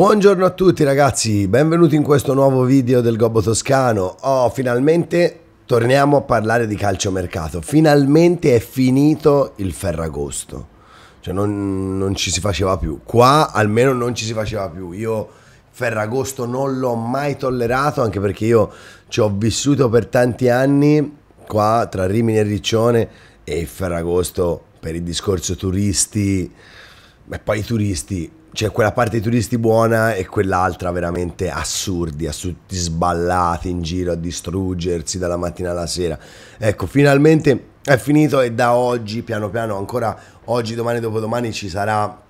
Buongiorno a tutti ragazzi, benvenuti in questo nuovo video del Gobbo Toscano. Oh, finalmente torniamo a parlare di calciomercato. Finalmente è finito il Ferragosto. Cioè non, non ci si faceva più. Qua almeno non ci si faceva più. Io Ferragosto non l'ho mai tollerato, anche perché io ci ho vissuto per tanti anni qua tra Rimini e Riccione e il Ferragosto per il discorso turisti. Ma poi i turisti c'è cioè, quella parte di turisti buona e quell'altra veramente assurdi, assurdi sballati in giro a distruggersi dalla mattina alla sera. Ecco, finalmente è finito e da oggi, piano piano, ancora oggi, domani, dopodomani ci sarà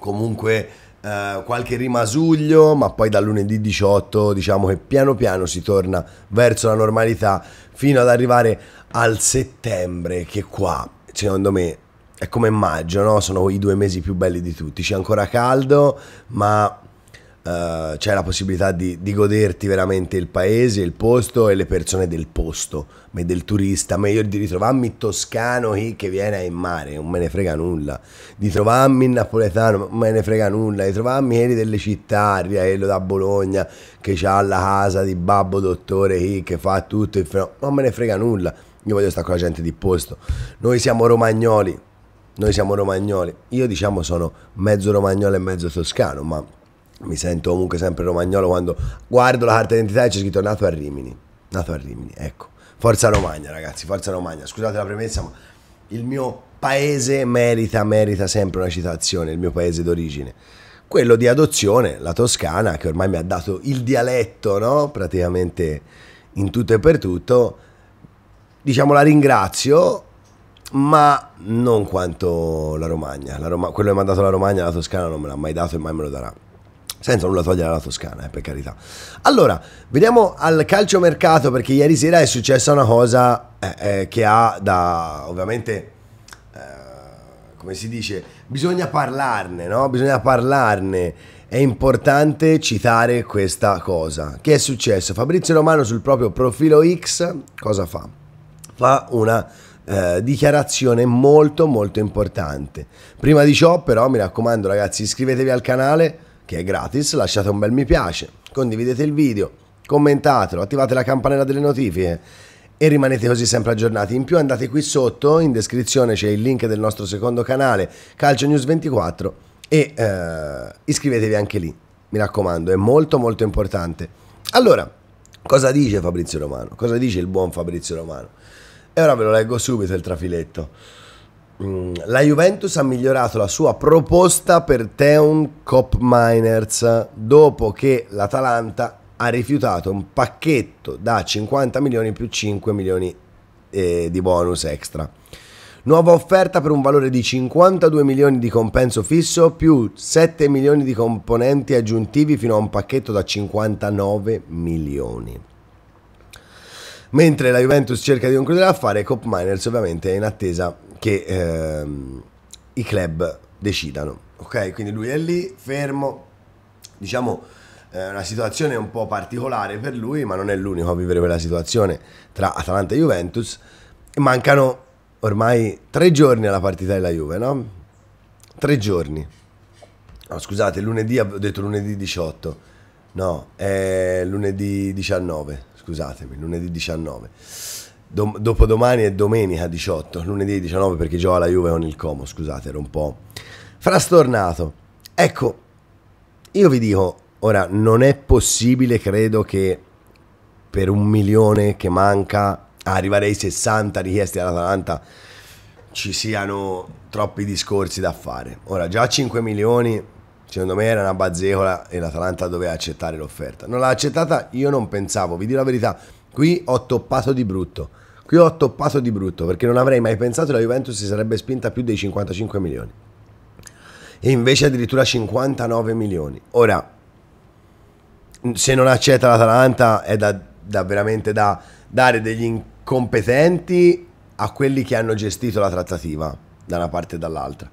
comunque eh, qualche rimasuglio, ma poi da lunedì 18 diciamo che piano piano si torna verso la normalità fino ad arrivare al settembre che qua, secondo me, è come maggio, no? sono i due mesi più belli di tutti, c'è ancora caldo, ma uh, c'è la possibilità di, di, goderti veramente il paese, il posto e le persone del posto, ma del turista, meglio di ritrovarmi toscano che viene in mare, non me ne frega nulla, di trovarmi il napoletano, non me ne frega nulla, di trovarmi ieri delle città, Riaello da Bologna, che ha la casa di babbo dottore che fa tutto, il fenomeno, non me ne frega nulla, io voglio stare con la gente di posto, noi siamo romagnoli, noi siamo romagnoli, io diciamo sono mezzo romagnolo e mezzo toscano, ma mi sento comunque sempre romagnolo quando guardo la carta d'identità e c'è scritto nato a Rimini, nato a Rimini, ecco. Forza Romagna ragazzi, forza Romagna, scusate la premessa ma il mio paese merita, merita sempre una citazione, il mio paese d'origine. Quello di adozione, la Toscana, che ormai mi ha dato il dialetto, no? Praticamente in tutto e per tutto. Diciamo la ringrazio ma non quanto la Romagna. La Roma, quello che mi ha dato la Romagna, la Toscana non me l'ha mai dato e mai me lo darà. Senza nulla togliere la Toscana, eh, per carità. Allora, vediamo al calciomercato perché ieri sera è successa una cosa eh, eh, che ha da ovviamente eh, come si dice, bisogna parlarne, no? Bisogna parlarne. È importante citare questa cosa. Che è successo? Fabrizio Romano sul proprio profilo X cosa fa? Fa una eh, dichiarazione molto molto importante. Prima di ciò però mi raccomando ragazzi iscrivetevi al canale che è gratis, lasciate un bel mi piace, condividete il video, commentatelo, attivate la campanella delle notifiche e rimanete così sempre aggiornati. In più andate qui sotto, in descrizione c'è il link del nostro secondo canale Calcio News 24 e eh, iscrivetevi anche lì, mi raccomando, è molto molto importante. Allora, cosa dice Fabrizio Romano? Cosa dice il buon Fabrizio Romano? E ora ve lo leggo subito il trafiletto. Mm, la Juventus ha migliorato la sua proposta per Teun Cop Miners dopo che l'Atalanta ha rifiutato un pacchetto da 50 milioni più 5 milioni eh, di bonus extra. Nuova offerta per un valore di 52 milioni di compenso fisso più 7 milioni di componenti aggiuntivi fino a un pacchetto da 59 milioni. Mentre la Juventus cerca di concludere l'affare, Cop Miners ovviamente è in attesa che ehm, i club decidano. Ok, quindi lui è lì, fermo, diciamo eh, una situazione un po' particolare per lui, ma non è l'unico a vivere quella situazione tra Atalanta e Juventus. Mancano ormai tre giorni alla partita della Juve, no? Tre giorni. No, scusate, lunedì, ho detto lunedì 18. No, è lunedì 19, scusatemi, lunedì 19. Dom- dopodomani è domenica 18, lunedì 19 perché gioca la Juve con il Como, scusate, ero un po' frastornato. Ecco, io vi dico, ora non è possibile, credo che per un milione che manca a arrivare ai 60 richieste all'Atalanta ci siano troppi discorsi da fare. Ora già 5 milioni Secondo me era una bazzecola e l'Atalanta doveva accettare l'offerta. Non l'ha accettata, io non pensavo, vi dico la verità, qui ho toppato di brutto. Qui ho toppato di brutto perché non avrei mai pensato che la Juventus si sarebbe spinta più dei 55 milioni. E invece addirittura 59 milioni. Ora, se non accetta l'Atalanta è da, da veramente da dare degli incompetenti a quelli che hanno gestito la trattativa da una parte e dall'altra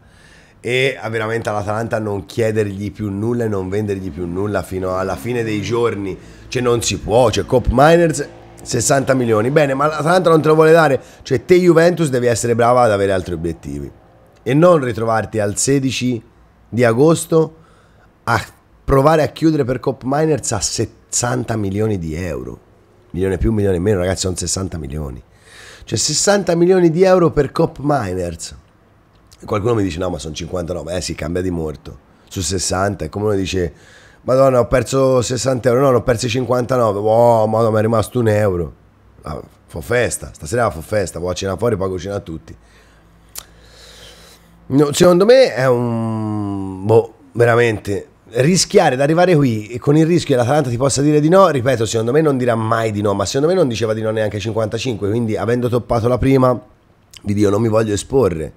e veramente all'Atalanta non chiedergli più nulla e non vendergli più nulla fino alla fine dei giorni, cioè non si può, cioè Cop Miners 60 milioni, bene, ma l'Atalanta non te lo vuole dare, cioè te Juventus devi essere brava ad avere altri obiettivi e non ritrovarti al 16 di agosto a provare a chiudere per Cop Miners a 60 milioni di euro, milione più, milione meno, ragazzi, sono 60 milioni. Cioè 60 milioni di euro per Cop Miners qualcuno mi dice no ma sono 59, eh sì cambia di molto su 60 è come uno dice madonna ho perso 60 euro, no ne ho perso 59, wow madonna mi è rimasto un euro, ah, fa festa, stasera fa festa, vuoi a cena fuori, pago cena a tutti. No, secondo me è un... boh, veramente rischiare di arrivare qui e con il rischio che l'Atalanta ti possa dire di no, ripeto, secondo me non dirà mai di no, ma secondo me non diceva di no neanche 55, quindi avendo toppato la prima, vi dico non mi voglio esporre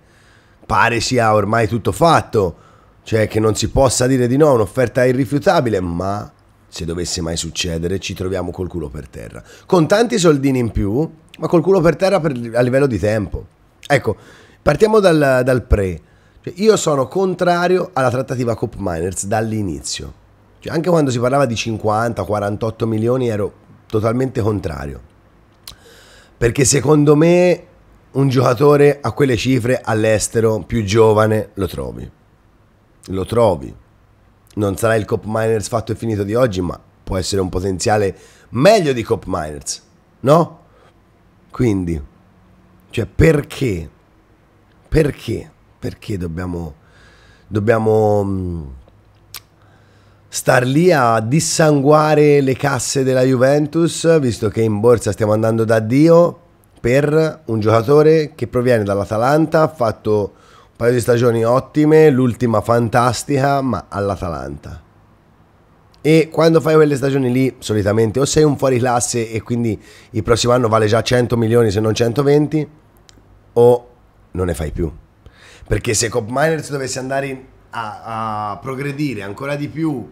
pare sia ormai tutto fatto, cioè che non si possa dire di no, un'offerta irrifiutabile, ma se dovesse mai succedere ci troviamo col culo per terra, con tanti soldini in più, ma col culo per terra per, a livello di tempo. Ecco, partiamo dal, dal pre. Cioè, io sono contrario alla trattativa Coop Miners dall'inizio. Cioè, anche quando si parlava di 50-48 milioni ero totalmente contrario. Perché secondo me un giocatore a quelle cifre all'estero più giovane lo trovi. Lo trovi. Non sarà il Cop Miners fatto e finito di oggi, ma può essere un potenziale meglio di Cop Miners, no? Quindi, cioè perché? Perché? Perché dobbiamo, dobbiamo mm, star lì a dissanguare le casse della Juventus, visto che in borsa stiamo andando da Dio? per un giocatore che proviene dall'Atalanta, ha fatto un paio di stagioni ottime, l'ultima fantastica, ma all'Atalanta. E quando fai quelle stagioni lì, solitamente o sei un fuori classe e quindi il prossimo anno vale già 100 milioni se non 120, o non ne fai più. Perché se Cop Miners dovesse andare a, a progredire ancora di più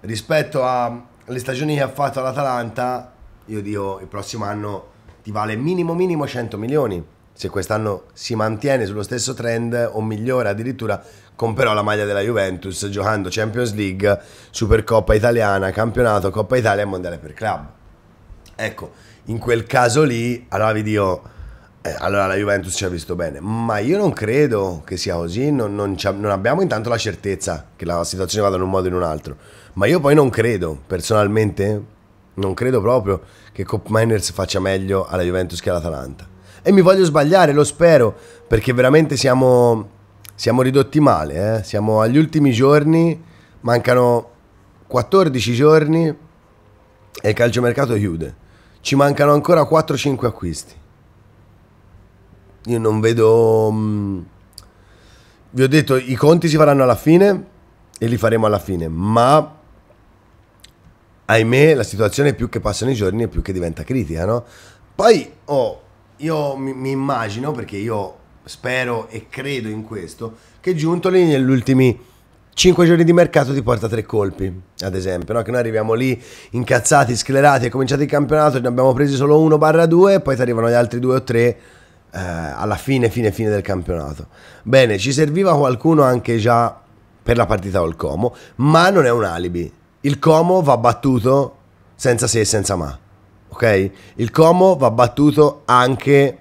rispetto alle stagioni che ha fatto all'Atalanta, io dico il prossimo anno ti vale minimo minimo 100 milioni. Se quest'anno si mantiene sullo stesso trend o migliora addirittura, comprerò la maglia della Juventus giocando Champions League, Supercoppa italiana, campionato, Coppa Italia e Mondiale per club. Ecco, in quel caso lì, allora vi dico, eh, allora la Juventus ci ha visto bene, ma io non credo che sia così, non, non, non abbiamo intanto la certezza che la situazione vada in un modo o in un altro, ma io poi non credo personalmente non credo proprio che Cop Miners faccia meglio alla Juventus che all'Atalanta. E mi voglio sbagliare, lo spero, perché veramente siamo, siamo ridotti male. Eh? Siamo agli ultimi giorni, mancano 14 giorni e il calciomercato chiude. Ci mancano ancora 4-5 acquisti. Io non vedo... Mm, vi ho detto, i conti si faranno alla fine e li faremo alla fine, ma ahimè, la situazione più che passano i giorni più che diventa critica, no? Poi, oh, io mi, mi immagino, perché io spero e credo in questo, che Giuntoli negli ultimi 5 giorni di mercato ti porta tre colpi, ad esempio, no? che noi arriviamo lì incazzati, sclerati, è cominciato il campionato, ne abbiamo presi solo 1-2, poi ti arrivano gli altri 2 o 3 eh, alla fine, fine, fine del campionato. Bene, ci serviva qualcuno anche già per la partita col Como, ma non è un alibi, il Como va battuto senza se e senza ma, ok? Il Como va battuto anche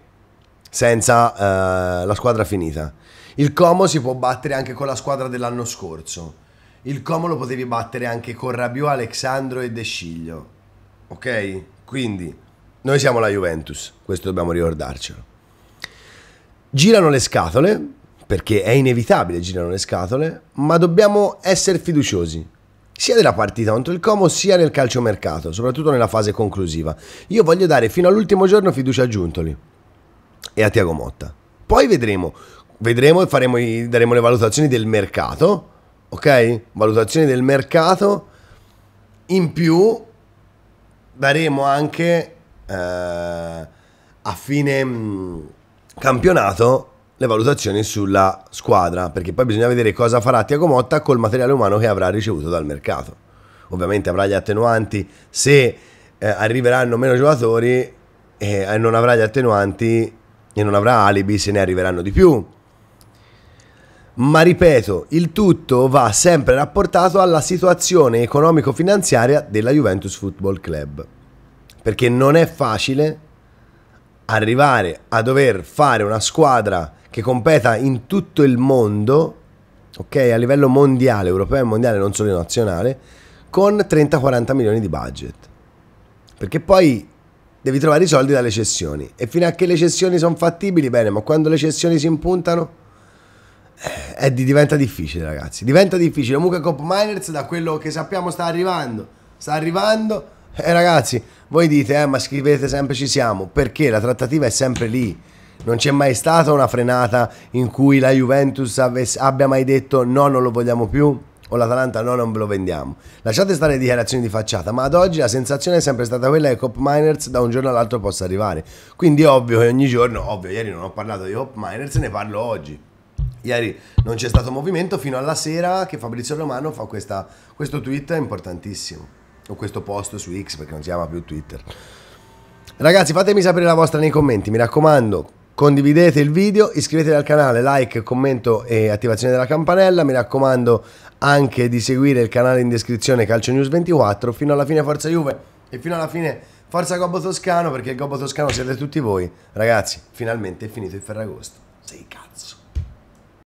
senza uh, la squadra finita. Il Como si può battere anche con la squadra dell'anno scorso. Il Como lo potevi battere anche con Rabiot, Alexandro e De Sciglio. Ok? Quindi noi siamo la Juventus, questo dobbiamo ricordarcelo. Girano le scatole, perché è inevitabile girano le scatole, ma dobbiamo essere fiduciosi sia della partita contro il Como sia nel calciomercato, soprattutto nella fase conclusiva. Io voglio dare fino all'ultimo giorno fiducia a Giuntoli e a Tiago Motta. Poi vedremo, vedremo e faremo, i, daremo le valutazioni del mercato, ok? Valutazioni del mercato, in più daremo anche eh, a fine mm, campionato le valutazioni sulla squadra, perché poi bisogna vedere cosa farà Tiago Motta col materiale umano che avrà ricevuto dal mercato. Ovviamente avrà gli attenuanti, se eh, arriveranno meno giocatori eh, non avrà gli attenuanti e non avrà alibi se ne arriveranno di più. Ma ripeto, il tutto va sempre rapportato alla situazione economico-finanziaria della Juventus Football Club, perché non è facile arrivare a dover fare una squadra che competa in tutto il mondo, ok, a livello mondiale, europeo e mondiale, non solo nazionale, con 30-40 milioni di budget. Perché poi devi trovare i soldi dalle cessioni. E fino a che le cessioni sono fattibili, bene, ma quando le cessioni si impuntano, eh, diventa difficile, ragazzi. Diventa difficile. Comunque Cop Miners, da quello che sappiamo, sta arrivando. Sta arrivando. E eh, ragazzi, voi dite, eh, ma scrivete sempre ci siamo, perché la trattativa è sempre lì non c'è mai stata una frenata in cui la Juventus abbia mai detto no, non lo vogliamo più? o l'Atalanta no, non ve lo vendiamo. Lasciate stare le dichiarazioni di facciata, ma ad oggi la sensazione è sempre stata quella che Cop Miners da un giorno all'altro possa arrivare. Quindi ovvio che ogni giorno, ovvio, ieri non ho parlato di Cop Miners, ne parlo oggi. Ieri non c'è stato movimento fino alla sera che Fabrizio Romano fa questa, questo tweet importantissimo. O questo post su X perché non si chiama più Twitter. Ragazzi, fatemi sapere la vostra nei commenti, mi raccomando condividete il video, iscrivetevi al canale, like, commento e attivazione della campanella, mi raccomando anche di seguire il canale in descrizione Calcio News 24 fino alla fine Forza Juve e fino alla fine Forza Gobbo Toscano perché il Gobbo Toscano siete tutti voi. Ragazzi, finalmente è finito il Ferragosto. Sei cazzo.